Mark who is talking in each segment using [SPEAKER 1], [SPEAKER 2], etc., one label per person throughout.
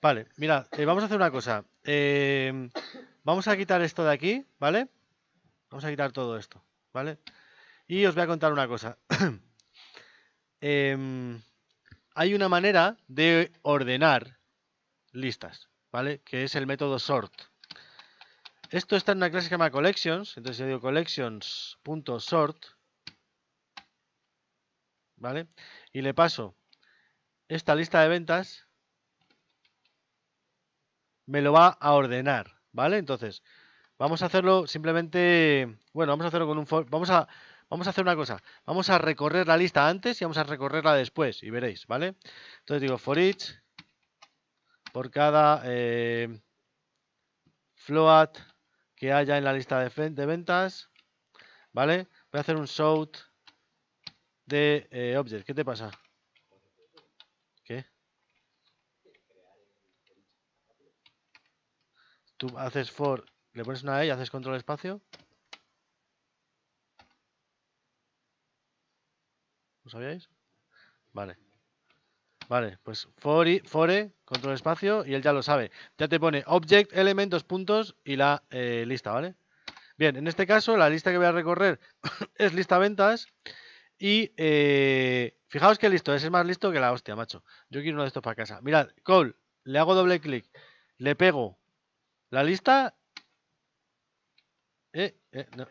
[SPEAKER 1] Vale, mira, eh, vamos a hacer una cosa. Eh, vamos a quitar esto de aquí, ¿vale? Vamos a quitar todo esto, ¿vale? Y os voy a contar una cosa. Em, hay una manera de ordenar listas, ¿vale? Que es el método sort. Esto está en una clase que se llama collections, entonces yo digo collections.sort, ¿vale? Y le paso esta lista de ventas me lo va a ordenar, ¿vale? Entonces, vamos a hacerlo simplemente, bueno, vamos a hacerlo con un for, vamos a vamos a hacer una cosa, vamos a recorrer la lista antes y vamos a recorrerla después y veréis, ¿vale? Entonces digo for each por cada eh, float que haya en la lista de, ventas, ¿vale? Voy a hacer un show de eh, object. ¿Qué te pasa? Tú haces for, le pones una E y haces control espacio. ¿Lo sabíais? Vale. Vale, pues for, fore, control espacio, y él ya lo sabe. Ya te pone object, elementos, puntos y la eh, lista, ¿vale? Bien, en este caso la lista que voy a recorrer es lista ventas. Y eh, fijaos que listo, ese es más listo que la hostia, macho. Yo quiero uno de estos para casa. Mirad, call, le hago doble clic, le pego la lista. Eh, eh, no.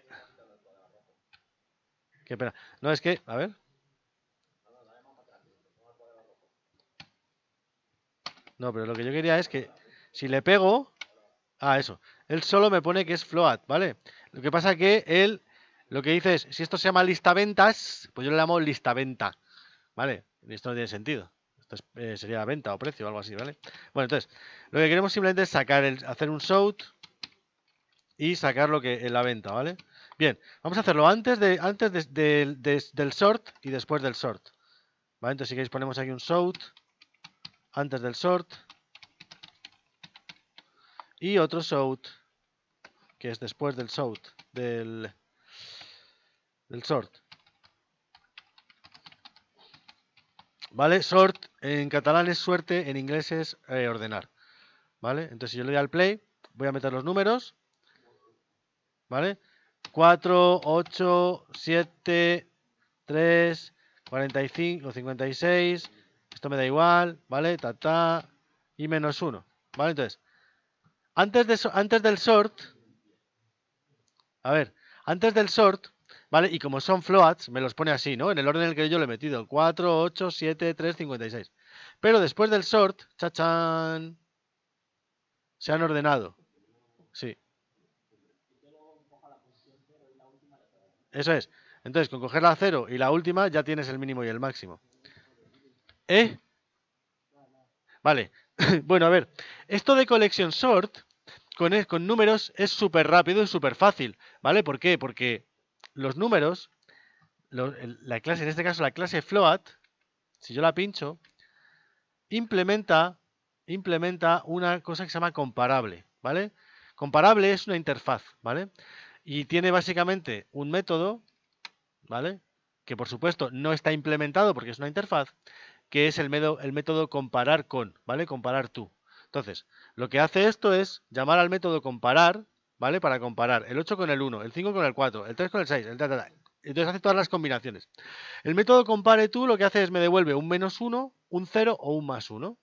[SPEAKER 1] Qué pena. No, es que, a ver. No, pero lo que yo quería es que si le pego. Ah, eso. Él solo me pone que es float, ¿vale? Lo que pasa que él lo que dice es, si esto se llama lista ventas, pues yo le llamo lista venta, ¿vale? Esto no tiene sentido. Entonces eh, sería venta o precio o algo así, ¿vale? Bueno, entonces, lo que queremos simplemente es sacar el, hacer un sort y sacar lo que en la venta, ¿vale? Bien, vamos a hacerlo antes, de, antes del sort y después del sort. ¿Vale? Entonces si queréis ponemos aquí un sort antes del sort y otro sort que es después del sort, del, del sort. ¿Vale? Sort en catalán es suerte, en inglés es eh, ordenar. ¿Vale? Entonces, si yo le doy al play, voy a meter los números. ¿Vale? 4, 8, 7, 3, 45, 56. Esto me da igual, ¿vale? Ta, Y menos 1. ¿Vale? Entonces, antes, de, antes del sort. A ver, antes del sort ¿Vale? Y como son floats, me los pone así, ¿no? En el orden en el que yo le he metido, 4, 8, 7, 3, 56. Pero después del sort, chachan se han ordenado. Sí. Eso es. Entonces, con coger la 0 y la última, ya tienes el mínimo y el máximo. ¿Eh? Vale. bueno, a ver. Esto de colección sort con, e, con números es súper rápido y súper fácil. ¿Vale? ¿Por qué? Porque los números, la clase, en este caso la clase float, si yo la pincho, implementa, implementa una cosa que se llama comparable, ¿vale? Comparable es una interfaz, ¿vale? Y tiene básicamente un método, ¿vale? Que por supuesto no está implementado porque es una interfaz, que es el, el método comparar con, ¿vale? Comparar tú. Entonces, lo que hace esto es llamar al método comparar, ¿vale? Para comparar el 8 con el 1, el 5 con el 4, el 3 con el 6, el Entonces hace todas las combinaciones. El método compare tú lo que hace es me devuelve un menos 1, un 0 o un más 1.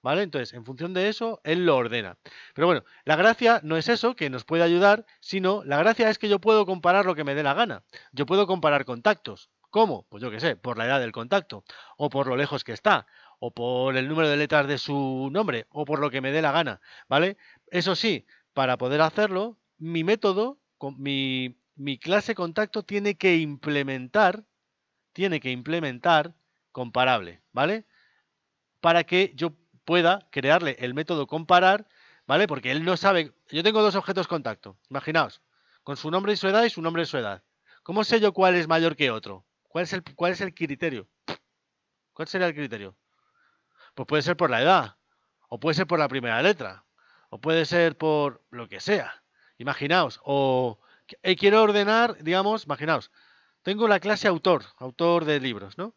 [SPEAKER 1] ¿Vale? Entonces, en función de eso, él lo ordena. Pero bueno, la gracia no es eso, que nos puede ayudar, sino la gracia es que yo puedo comparar lo que me dé la gana. Yo puedo comparar contactos. ¿Cómo? Pues yo qué sé, por la edad del contacto, o por lo lejos que está, o por el número de letras de su nombre, o por lo que me dé la gana, ¿vale? Eso sí, para poder hacerlo, mi método, mi, clase contacto tiene que implementar, tiene que implementar comparable, ¿vale? Para que yo pueda crearle el método comparar, ¿vale? Porque él no sabe, yo tengo dos objetos contacto, imaginaos, con su nombre y su edad y su nombre y su edad. ¿Cómo sé yo cuál es mayor que otro? ¿Cuál es cuál es el criterio? ¿Cuál sería el criterio? Pues puede ser por la edad, o puede ser por la primera letra, o puede ser por lo que sea. Imaginaos, o eh, quiero ordenar, digamos, imaginaos, tengo la clase autor, autor de libros, ¿no?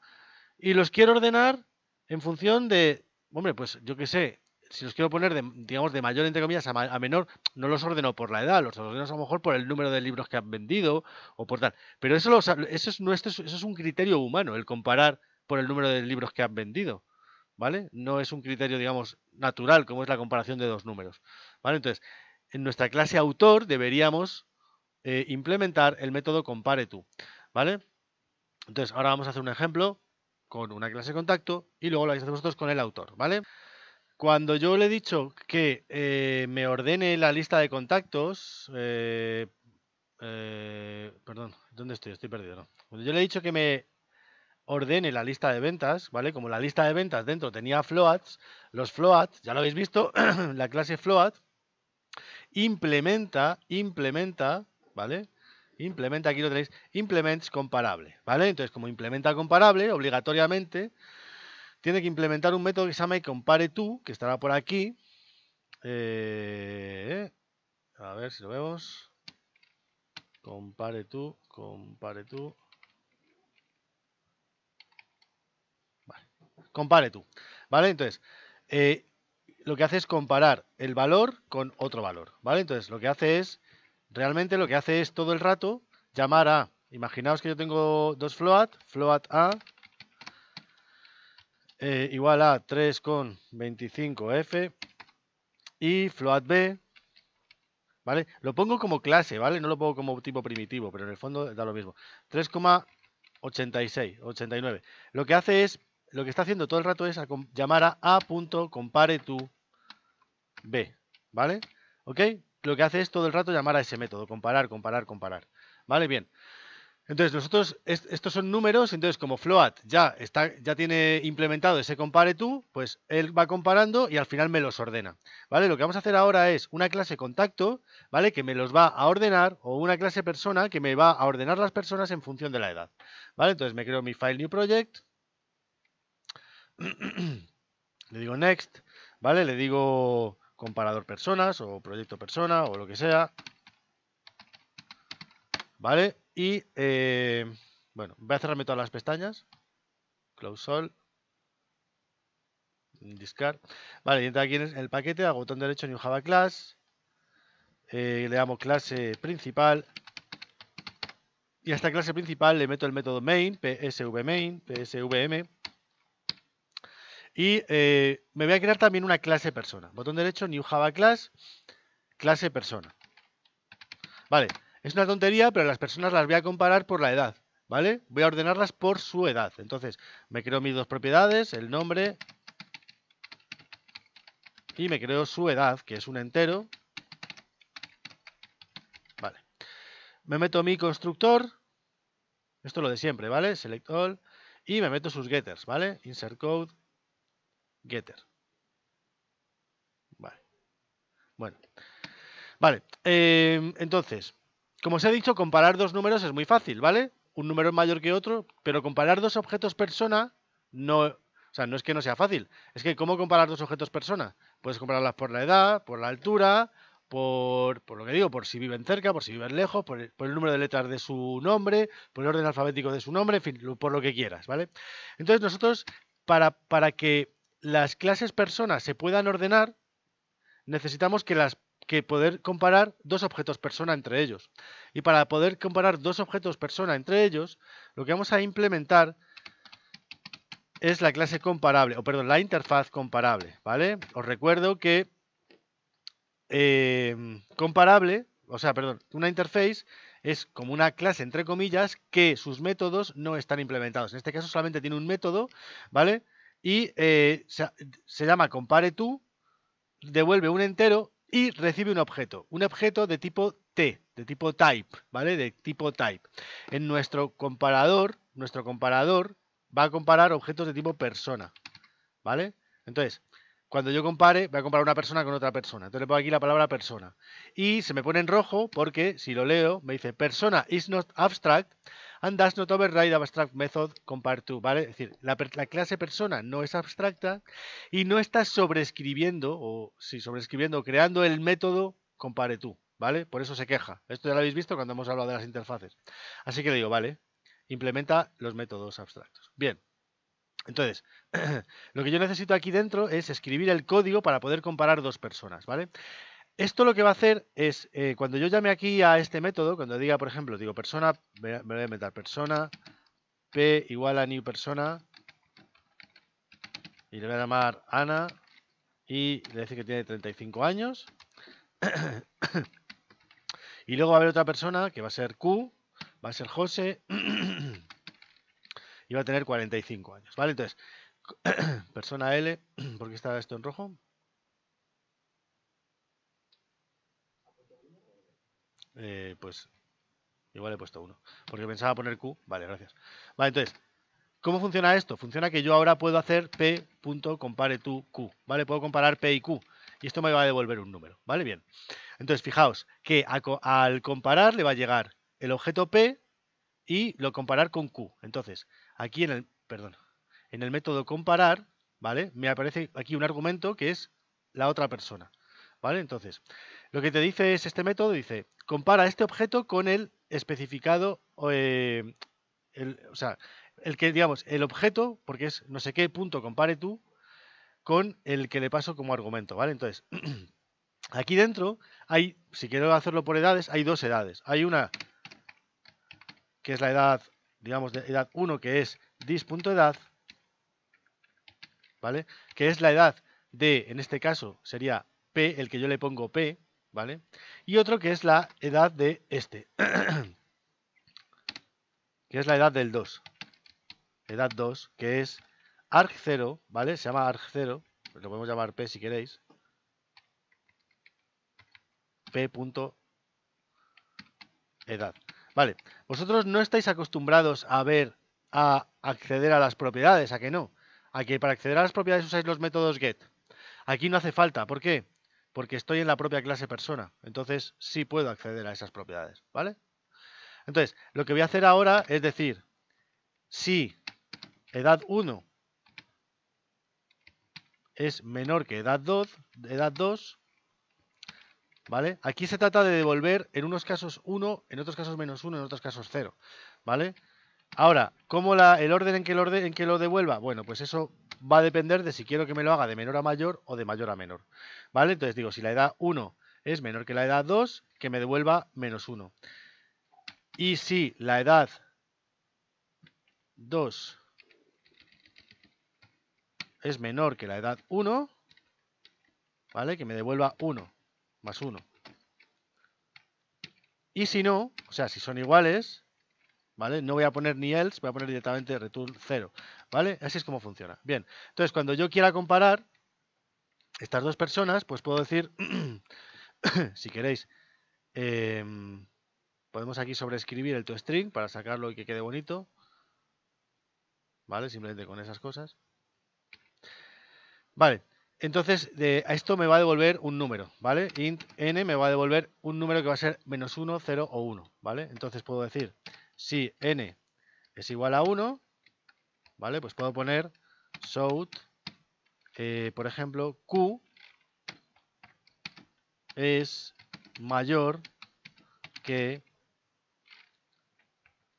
[SPEAKER 1] Y los quiero ordenar en función de, hombre, pues yo qué sé, si los quiero poner, de, digamos, de mayor, entre comillas, a, menor, no los ordeno por la edad, los ordeno a lo mejor por el número de libros que han vendido o por tal. Pero eso, eso, es, nuestro, eso es un criterio humano, el comparar por el número de libros que han vendido. ¿vale? No es un criterio, digamos, natural, como es la comparación de dos números, ¿vale? Entonces, en nuestra clase autor deberíamos eh, implementar el método compareTo, ¿vale? Entonces, ahora vamos a hacer un ejemplo con una clase contacto y luego lo vais a hacer vosotros con el autor, ¿vale? Cuando yo le he dicho que eh, me ordene la lista de contactos, eh, perdón, ¿dónde estoy? Estoy perdido, ¿no? Cuando yo le he dicho que me ordene la lista de ventas, ¿vale? Como la lista de ventas dentro tenía floats, los floats, ya lo habéis visto, la clase float implementa, implementa, ¿vale? Implementa, aquí lo tenéis, implements comparable, ¿vale? Entonces, como implementa comparable, obligatoriamente, tiene que implementar un método que se llama compareTo, que estará por aquí. Eh, a ver si lo vemos. CompareTo, CompareTo. compare tú. ¿Vale? Entonces, eh, lo que hace es comparar el valor con otro valor. ¿Vale? Entonces, lo que hace es, realmente lo que hace es todo el rato llamar a, imaginaos que yo tengo dos float, float A eh, igual a 3,25f y float B, ¿vale? Lo pongo como clase, ¿vale? No lo pongo como tipo primitivo, pero en el fondo da lo mismo. 3,86, 89. Lo que hace es lo que está haciendo todo el rato es llamar a compare tu b, ¿vale? ¿Ok? Lo que hace es todo el rato llamar a ese método, comparar, comparar, comparar. ¿Vale? Bien. Entonces, nosotros, estos son números, entonces como float ya, está, ya tiene implementado ese compare pues él va comparando y al final me los ordena. ¿Vale? Lo que vamos a hacer ahora es una clase contacto, ¿vale? Que me los va a ordenar, o una clase persona que me va a ordenar las personas en función de la edad. ¿Vale? Entonces me creo mi file new project, le digo next, ¿vale? Le digo comparador personas o proyecto persona o lo que sea, ¿vale? Y, eh, bueno, voy a cerrarme todas las pestañas, close all, discard, vale, y entra aquí en el paquete, hago botón derecho, un java class, eh, le damos clase principal, y a esta clase principal le meto el método main, psvmain, psvm, y eh, me voy a crear también una clase persona. Botón derecho, New Java Class, clase persona. Vale, es una tontería, pero las personas las voy a comparar por la edad, ¿vale? Voy a ordenarlas por su edad. Entonces, me creo mis dos propiedades, el nombre y me creo su edad, que es un entero. Vale. Me meto mi constructor. Esto es lo de siempre, ¿vale? Select all. Y me meto sus getters, ¿vale? Insert code getter. Vale. Bueno. Vale. Em, entonces, como os he dicho, comparar dos números es muy fácil, ¿vale? Un número es mayor que otro, pero comparar dos objetos persona no, o sea, no es que no sea fácil. Es que, ¿cómo comparar dos objetos persona? Puedes compararlas por la edad, por la altura, por, por lo que digo, por si viven cerca, por si viven lejos, por el, número de letras de su nombre, por el orden alfabético de su nombre, en fin, por lo que quieras, ¿vale? Entonces, nosotros, para, para que las clases personas se puedan ordenar, necesitamos que las que poder comparar dos objetos persona entre ellos. Y para poder comparar dos objetos persona entre ellos, lo que vamos a implementar es la clase comparable, o perdón, la interfaz comparable, ¿vale? Os recuerdo que eh, comparable, o sea, perdón, una interface es como una clase, entre comillas, que sus métodos no están implementados. En este caso solamente tiene un método, ¿vale? y eh, se, llama compare devuelve un entero y recibe un objeto, un objeto de tipo T, de tipo type, ¿vale? De tipo type. En nuestro comparador, nuestro comparador va a comparar objetos de tipo persona, ¿vale? Entonces, cuando yo compare, voy a comparar una persona con otra persona. Entonces le pongo aquí la palabra persona. Y se me pone en rojo porque si lo leo, me dice persona is not abstract and does not override abstract method compareTo, ¿vale? Es decir, la, clase persona no es abstracta y no está sobreescribiendo, o sí, sobreescribiendo, creando el método compare ¿vale? Por eso se queja. Esto ya lo habéis visto cuando hemos hablado de las interfaces. Así que le digo, vale, implementa los métodos abstractos. Bien. Entonces, lo que yo necesito aquí dentro es escribir el código para poder comparar dos personas, ¿vale? Esto lo que va a hacer es, eh, cuando yo llame aquí a este método, cuando diga, por ejemplo, digo persona, me, voy a inventar persona, p igual a new persona, y le voy a llamar Ana, y le decir que tiene 35 años. y luego va a haber otra persona que va a ser Q, va a ser José, y va a tener 45 años, ¿vale? Entonces, persona L, ¿por qué está esto en rojo? Eh, pues igual he puesto uno. Porque pensaba poner Q. Vale, gracias. Vale, entonces, ¿cómo funciona esto? Funciona que yo ahora puedo hacer compare tu Q. ¿Vale? Puedo comparar P y Q. Y esto me va a devolver un número. ¿Vale? Bien. Entonces, fijaos que al comparar le va a llegar el objeto P y lo comparar con Q. Entonces, aquí en el, perdón, en el método comparar, ¿vale? Me aparece aquí un argumento que es la otra persona. ¿Vale? Entonces, lo que te dice es este método, dice, compara este objeto con el especificado, eh, el, o sea, el que, digamos, el objeto, porque es no sé qué punto compare tú, con el que le paso como argumento, ¿vale? Entonces, aquí dentro hay, si quiero hacerlo por edades, hay dos edades. Hay una que es la edad, digamos, de edad 1, que es dis.edad, ¿vale? Que es la edad de, en este caso, sería P, el que yo le pongo P, ¿vale? Y otro que es la edad de este, que es la edad del 2, edad 2, que es arg0, ¿vale? Se llama arg0, lo podemos llamar p si queréis, p. edad. Vale, vosotros no estáis acostumbrados a ver, a acceder a las propiedades, ¿a que no? A que para acceder a las propiedades usáis los métodos get. Aquí no hace falta, ¿por qué? porque estoy en la propia clase persona. Entonces sí puedo acceder a esas propiedades, ¿vale? Entonces, lo que voy a hacer ahora es decir, si edad 1 es menor que edad 2, edad 2, ¿vale? Aquí se trata de devolver en unos casos 1, en otros casos menos 1, en otros casos 0, ¿vale? Ahora, ¿cómo el orden en que, el orden en que lo devuelva? Bueno, pues eso va a depender de si quiero que me lo haga de menor a mayor o de mayor a menor. ¿Vale? Entonces digo, si la edad 1 es menor que la edad 2, que me devuelva menos 1. Y si la edad 2 es menor que la edad 1, ¿vale? Que me devuelva 1 más 1. Y si no, o sea, si son iguales, ¿vale? No voy a poner ni else, voy a poner directamente return 0, ¿vale? Así es como funciona. Bien, entonces cuando yo quiera comparar estas dos personas, pues puedo decir, si queréis, em, podemos aquí sobreescribir el toString para sacarlo y que quede bonito, ¿vale? Simplemente con esas cosas. Vale, entonces de, a esto me va a devolver un número, ¿vale? int n me va a devolver un número que va a ser menos 1, 0 o 1, ¿vale? Entonces puedo decir si n es igual a 1, ¿vale? Pues puedo poner sout, eh, por ejemplo, q es mayor que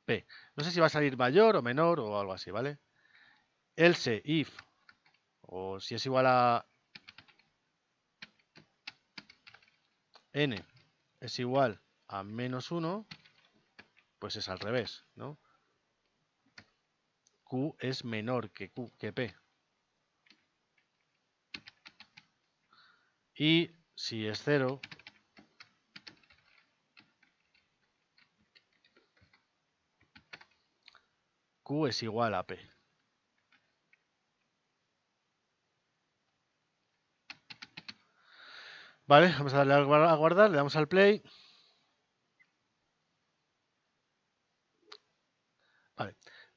[SPEAKER 1] p. No sé si va a salir mayor o menor o algo así, ¿vale? Else if, o si es igual a n es igual a menos 1, pues es al revés, ¿no? Q es menor que, Q, que P. Y si es cero, Q es igual a P. Vale, vamos a darle a guardar, le damos al play.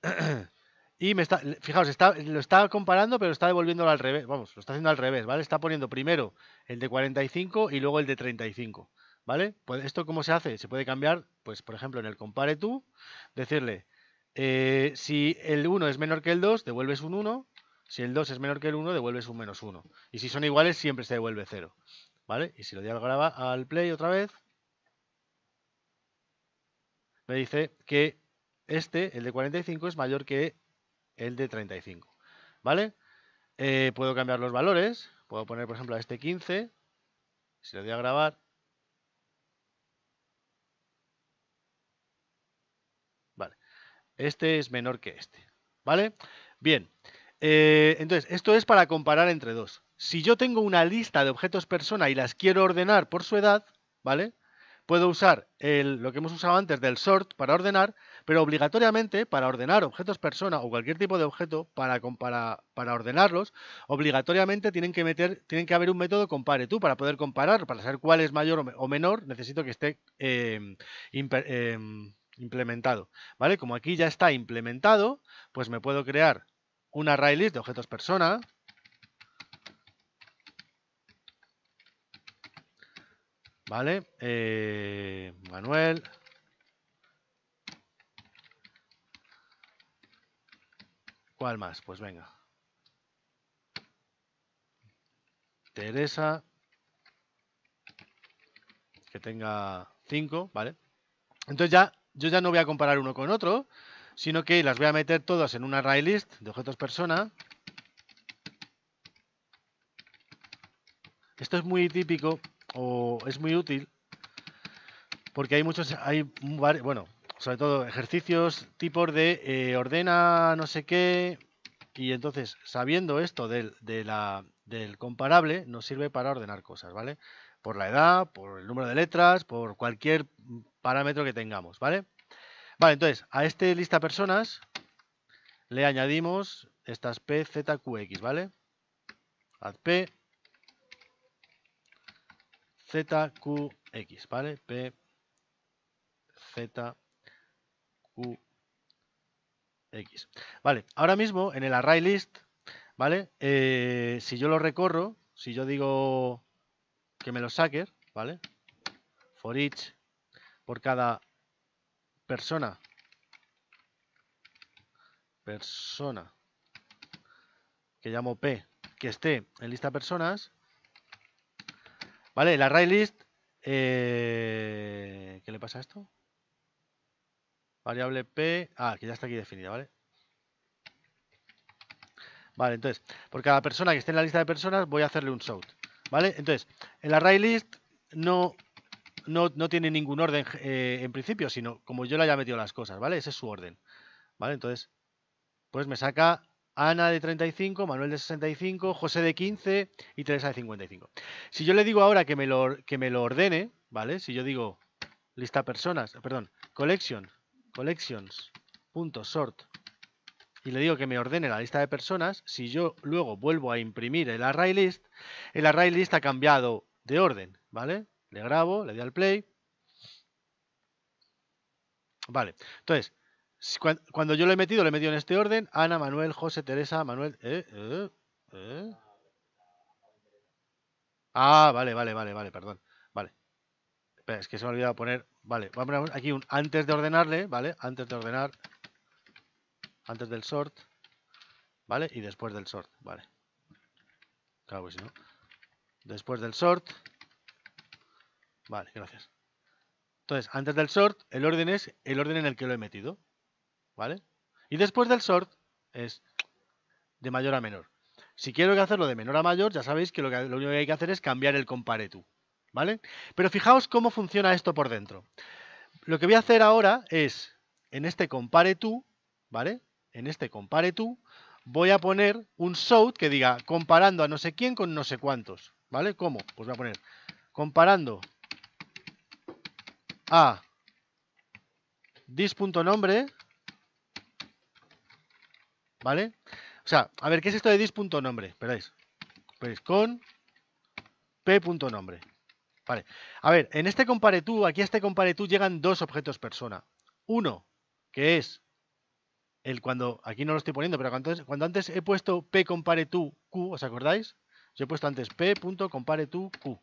[SPEAKER 1] y me está, fijaos, lo está comparando, pero está devolviéndolo al revés. Vamos, lo está haciendo al revés, ¿vale? Está poniendo primero el de 45 y luego el de 35, ¿vale? Pues esto cómo se hace? Se puede cambiar, pues por ejemplo, en el compare tú, decirle, eh, si el 1 es menor que el 2, devuelves un 1. Si el 2 es menor que el 1, devuelves un menos 1. Y si son iguales, siempre se devuelve 0. ¿Vale? Y si lo doy al play otra vez, me dice que este, el de 45, es mayor que el de 35. ¿Vale? Eh, puedo cambiar los valores. Puedo poner, por ejemplo, a este 15. Si lo doy a grabar. Vale. Este es menor que este. ¿Vale? Bien. Eh, entonces, esto es para comparar entre dos. Si yo tengo una lista de objetos persona y las quiero ordenar por su edad, ¿vale? Puedo usar lo que hemos usado antes del sort para ordenar, pero obligatoriamente, para ordenar objetos persona o cualquier tipo de objeto, para, para, ordenarlos, obligatoriamente tienen que meter, tienen que haber un método compare tú para poder comparar, para saber cuál es mayor o menor, necesito que esté em, em, implementado. ¿Vale? Como aquí ya está implementado, pues me puedo crear un array list de objetos persona, ¿vale? Eh, Manuel, ¿Cuál más? Pues venga. Teresa. Que tenga 5, ¿vale? Entonces ya, yo ya no voy a comparar uno con otro, sino que las voy a meter todas en una array list de objetos persona. Esto es muy típico o es muy útil porque hay muchos, hay bueno, sobre todo ejercicios tipos de eh, ordena no sé qué. Y entonces, sabiendo esto del, del comparable, nos sirve para ordenar cosas, ¿vale? Por la edad, por el número de letras, por cualquier parámetro que tengamos, ¿vale? Vale, entonces, a este lista personas le añadimos estas P, Z, Q, X, ¿vale? Haz P, Z, Q, X, ¿vale? P, Z, X. Vale, ahora mismo en el array list, ¿vale? Eh, si yo lo recorro, si yo digo que me lo saque, ¿vale? For each, por cada persona, persona, que llamo P, que esté en lista personas, ¿vale? El array list, eh, ¿qué le pasa a esto? Variable P. Ah, que ya está aquí definida, ¿vale? Vale, entonces, por cada persona que esté en la lista de personas, voy a hacerle un sort. ¿Vale? Entonces, el array list no, no, tiene ningún orden eh, en principio, sino como yo le haya metido las cosas, ¿vale? Ese es su orden. ¿Vale? Entonces, pues me saca Ana de 35, Manuel de 65, José de 15 y Teresa de 55. Si yo le digo ahora que me lo, que me lo ordene, ¿vale? Si yo digo lista personas, perdón, collection collections.sort y le digo que me ordene la lista de personas, si yo luego vuelvo a imprimir el array list, el array list ha cambiado de orden, ¿vale? Le grabo, le doy al play. Vale, entonces, cuando yo lo he metido, le he metido en este orden, Ana, Manuel, José, Teresa, Manuel... ¿eh? ¿Eh? ¿Eh? Ah, vale, vale, vale, vale, perdón. Vale. es que se me ha olvidado poner Vale, vamos aquí un antes de ordenarle, ¿vale? Antes de ordenar, antes del sort, ¿vale? Y después del sort, ¿vale? Claro, pues no. Después del sort. Vale, gracias. Entonces, antes del sort, el orden es el orden en el que lo he metido, ¿vale? Y después del sort es de mayor a menor. Si quiero hacerlo de menor a mayor, ya sabéis que lo, que, único que hay que hacer es cambiar el compare ¿vale? Pero fijaos cómo funciona esto por dentro. Lo que voy a hacer ahora es, en este compare tú, ¿vale? En este compare voy a poner un sort que diga comparando a no sé quién con no sé cuántos, ¿vale? ¿Cómo? Pues voy a poner comparando a dis.nombre, ¿vale? O sea, a ver, ¿qué es esto de dis.nombre? Esperáis. Pues con p.nombre, a ver, en este compare aquí a este compare llegan dos objetos persona. Uno, que es el cuando, aquí no lo estoy poniendo, pero cuando, antes he puesto p compare q, ¿os acordáis? Yo he puesto antes p.compare tú q.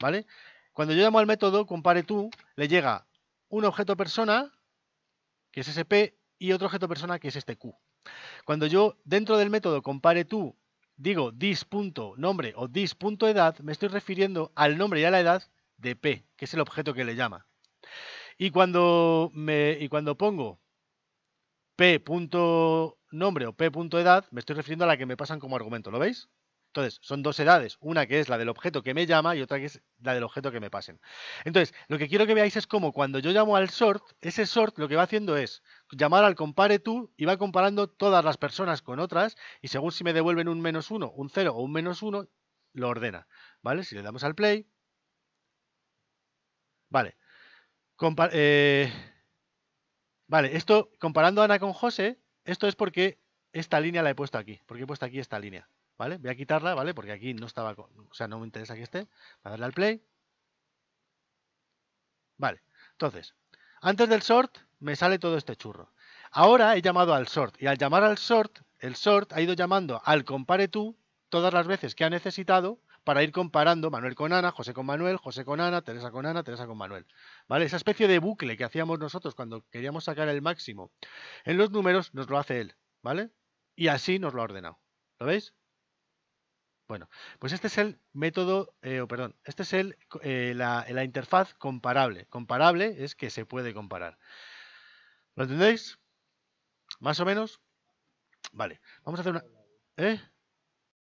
[SPEAKER 1] ¿Vale? Cuando yo llamo al método compare le llega un objeto persona, que es ese p, y otro objeto persona, que es este q. Cuando yo dentro del método compare digo nombre o dis.edad, me estoy refiriendo al nombre y a la edad de P, que es el objeto que le llama. Y cuando, me, y cuando pongo p.nombre o p.edad, me estoy refiriendo a la que me pasan como argumento, ¿lo veis? Entonces, son dos edades, una que es la del objeto que me llama y otra que es la del objeto que me pasen. Entonces, lo que quiero que veáis es cómo cuando yo llamo al sort, ese sort lo que va haciendo es llamar al compare tú y va comparando todas las personas con otras y según si me devuelven un menos uno, un cero o un menos uno, lo ordena. ¿Vale? Si le damos al play. Vale. Eh, vale, esto, comparando a Ana con José, esto es porque esta línea la he puesto aquí, porque he puesto aquí esta línea. ¿vale? Voy a quitarla, ¿vale? Porque aquí no estaba, o sea, no me interesa que esté. Voy a darle al play. Vale, entonces, antes del sort me sale todo este churro. Ahora he llamado al sort y al llamar al sort, el sort ha ido llamando al compare tú todas las veces que ha necesitado para ir comparando Manuel con Ana, José con Manuel, José con Ana, Teresa con Ana, Teresa con Manuel. ¿Vale? Esa especie de bucle que hacíamos nosotros cuando queríamos sacar el máximo en los números nos lo hace él, ¿vale? Y así nos lo ha ordenado. ¿Lo veis? Bueno, pues este es el método, eh, o perdón, este es el, eh, la, la, interfaz comparable. Comparable es que se puede comparar. ¿Lo entendéis? ¿Más o menos? Vale, vamos a hacer una... ¿Eh?